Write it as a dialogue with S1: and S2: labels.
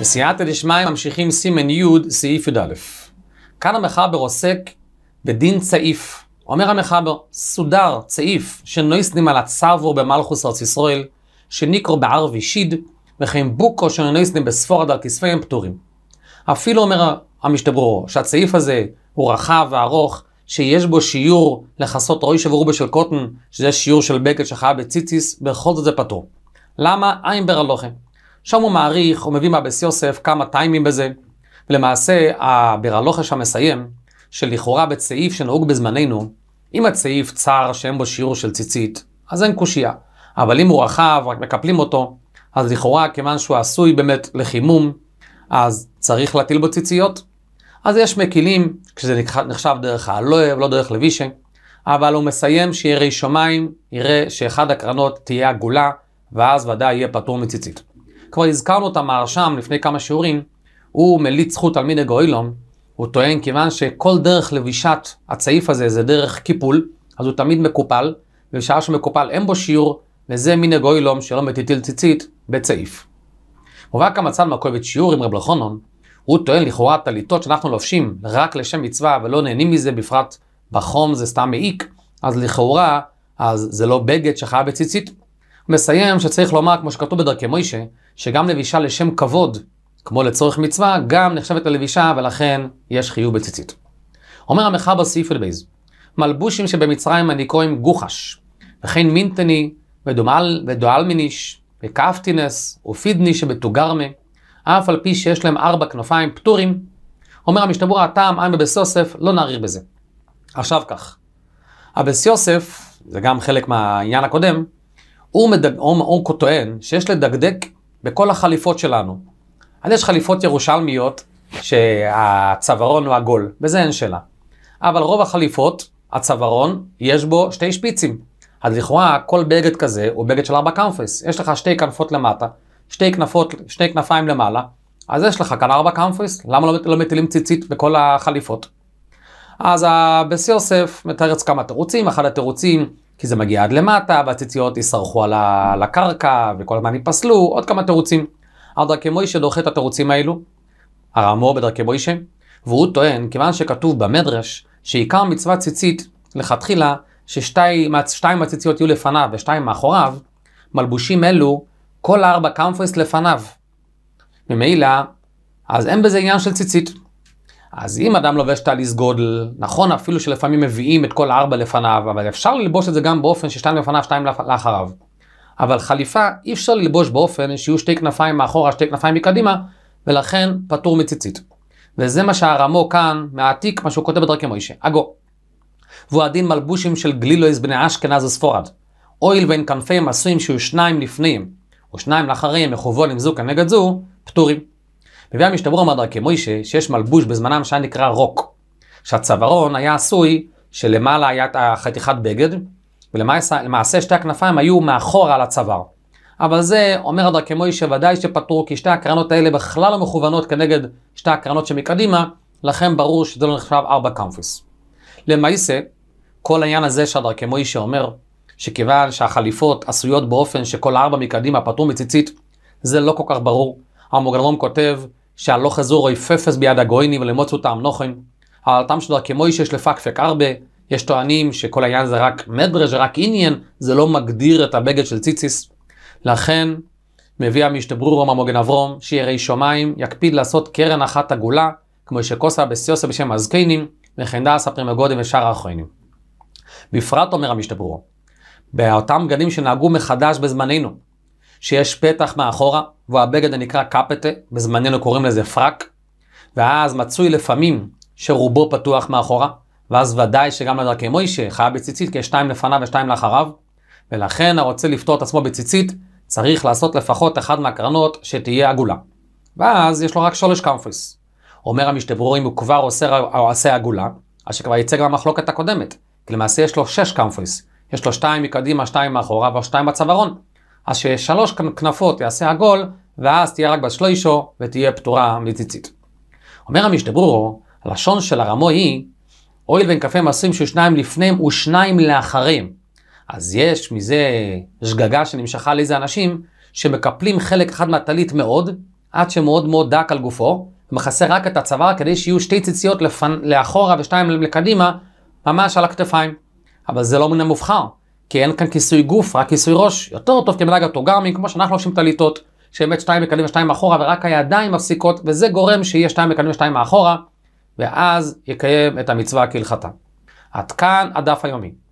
S1: בסייעתא דשמיא ממשיכים סימן י' סעיף י"א. כאן המחבר עוסק בדין צעיף. אומר המחבר, סודר, צעיף, שנויסנים על הצבור במלכוס ארץ ישראל, שניקרו בערבי שיד, וכן בוקו שנויסנים בספורד על כספיהם פטורים. אפילו אומר המשתברור, שהצעיף הזה הוא רחב וארוך, שיש בו שיעור לכסות רוי ורובה בשל קוטן, שזה שיעור של בגד שחייה בציציס, בכל זאת זה פטור. למה? עין ברלוכם. שם הוא מעריך, הוא מביא מאבס יוסף כמה טיימים בזה. למעשה, הברלוחש המסיים, שלכאורה בצעיף שנהוג בזמננו, אם הצעיף צר שאין בו שיעור של ציצית, אז אין קושייה. אבל אם הוא רחב, רק מקפלים אותו, אז לכאורה, כיוון שהוא עשוי באמת לחימום, אז צריך להטיל בו ציציות. אז יש מקילים, כשזה נחשב דרך האלוה ולא דרך לבישה, אבל הוא מסיים שיראי שמיים, יראה שאחד הקרנות תהיה עגולה, ואז ודאי יהיה פטור מציצית. כבר הזכרנו את המהרש"ם לפני כמה שיעורים, הוא מליץ זכות על מידי גוילום, הוא טוען כיוון שכל דרך לבישת הצעיף הזה זה דרך קיפול, אז הוא תמיד מקופל, ובשעה שמקופל אין בו שיעור, וזה מידי גוילום שלא מטיטיל ציצית בצעיף. מובא כמה כמצל מקובת שיעור עם רב לחונון, הוא טוען לכאורה טליתות שאנחנו לובשים רק לשם מצווה ולא נהנים מזה, בפרט בחום זה סתם מעיק, אז לכאורה, אז זה לא בגד שחייב בציצית. מסיים שצריך לומר, כמו שכתוב בדרכי מוישה, שגם לבישה לשם כבוד, כמו לצורך מצווה, גם נחשבת ללבישה, ולכן יש חיוב בציצית. אומר המחאה בסעיף אל בייז, מלבושים שבמצרים אני קוראים גוחש, וכן מינטני, ודומל, ודואלמיניש, וקפטינס, ופידני שבתוגרמה, אף על פי שיש להם ארבע כנפיים פטורים, אומר המשתבור הטעם עין בבס יוסף, לא נעריך בזה. עכשיו כך, הבס יוסף, זה גם חלק מהעניין הקודם, הוא, מדג, הוא, הוא טוען שיש לדקדק בכל החליפות שלנו. אז יש חליפות ירושלמיות שהצווארון הוא עגול, בזה אין שאלה. אבל רוב החליפות, הצווארון, יש בו שתי שפיצים. אז לכאורה כל בגד כזה הוא בגד של ארבע קמפס. יש לך שתי כנפות למטה, שתי, כנפות, שתי כנפיים למעלה, אז יש לך כאן ארבע קמפס, למה לא, לא מטילים ציצית בכל החליפות? אז בסיוסף יוסף מתרץ כמה תירוצים, אחד התירוצים כי זה מגיע עד למטה, והציציות יסרחו על, הקרקע, וכל הזמן ייפסלו, עוד כמה תירוצים. דרכי מוישה דוחה את התירוצים האלו, הרמור בדרכי מוישה, והוא טוען, כיוון שכתוב במדרש, שעיקר מצווה ציצית, לכתחילה, ששתיים הציציות יהיו לפניו ושתיים מאחוריו, מלבושים אלו, כל ארבע קמפוס לפניו. ממילא, אז אין בזה עניין של ציצית. אז אם אדם לובש טליס גודל, נכון אפילו שלפעמים מביאים את כל הארבע לפניו, אבל אפשר ללבוש את זה גם באופן ששתיים לפניו, שתיים לאחריו. אבל חליפה אי אפשר ללבוש באופן שיהיו שתי כנפיים מאחורה, שתי כנפיים מקדימה, ולכן פטור מציצית. וזה מה שהרמו כאן, מהעתיק, מה שהוא כותב בדרכי מוישה. אגו. והוא הדין מלבושים של גלילויז בני אשכנז וספורד. אויל ואין כנפיהם עשויים שיהיו שניים לפניהם, או שניים לאחריהם, מכוון עם זו כנגד זו, פטורים. מביא המשתברור אמר דרכי מוישה, שיש מלבוש בזמנם שהיה נקרא רוק. שהצווארון היה עשוי שלמעלה היה חתיכת בגד, ולמעשה שתי הכנפיים היו מאחורה על הצוואר. אבל זה, אומר דרכי מוישה, ודאי שפטור, כי שתי הקרנות האלה בכלל לא מכוונות כנגד שתי הקרנות שמקדימה, לכן ברור שזה לא נחשב ארבע קמפוס. למעשה, כל העניין הזה שהדרכי מוישה אומר, שכיוון שהחליפות עשויות באופן שכל ארבע מקדימה פטור מציצית, זה לא כל כך ברור. המוגרלום כותב שהלוך חזור אוי פפס ביד הגוינים ולמוצאו אותם נוכן. העלתם איש יש לפקפק הרבה. יש טוענים שכל העניין זה רק מדרש, רק עניין, זה לא מגדיר את הבגד של ציציס. לכן מביא המשתברור רומא מוגן אברום, שיראי שמיים, יקפיד לעשות קרן אחת עגולה, כמו שכוסה בסיוסה בשם הזקנים, וכן דעה ספרים הפרימגודים ושאר האחרונים. בפרט אומר המשתברור, באותם בגדים שנהגו מחדש בזמננו, שיש פתח מאחורה, והבגד הנקרא קפטה, בזמננו קוראים לזה פרק, ואז מצוי לפעמים שרובו פתוח מאחורה, ואז ודאי שגם לדרכי מוישה חיה בציצית, כי יש שתיים לפניו ושתיים לאחריו, ולכן הרוצה לפתור את עצמו בציצית, צריך לעשות לפחות אחת מהקרנות שתהיה עגולה. ואז יש לו רק שולש קמפוס. אומר המשתברור אם הוא כבר עושה, עושה עגולה, אז שכבר יצא גם המחלוקת הקודמת. כי למעשה יש לו שש קמפוס. יש לו שתיים מקדימה, שתיים מאחורה, ושתיים בצווארון. אז ששלוש כנפות יעשה עגול, ואז תהיה רק בשלוישו ותהיה פטורה מציצית. אומר המשדברורו, הלשון של הרמו היא, הואיל בין כ"ה מעשרים שניים לפניהם ושניים לאחרים. אז יש מזה שגגה שנמשכה לאיזה אנשים, שמקפלים חלק אחד מהטלית מאוד, עד שמאוד מאוד דק על גופו, ומכסה רק את הצוואר כדי שיהיו שתי ציציות לפ... לאחורה ושתיים לקדימה, ממש על הכתפיים. אבל זה לא מן המובחר. כי אין כאן כיסוי גוף, רק כיסוי ראש. יותר טוב כמנהג הטוגרמים, כמו שאנחנו לובשים טליתות, שבאמת שתיים מקדמים ושתיים אחורה, ורק הידיים מפסיקות, וזה גורם שיהיה שתיים מקדמים ושתיים מאחורה, ואז יקיים את המצווה כהלכתה. עד כאן הדף היומי.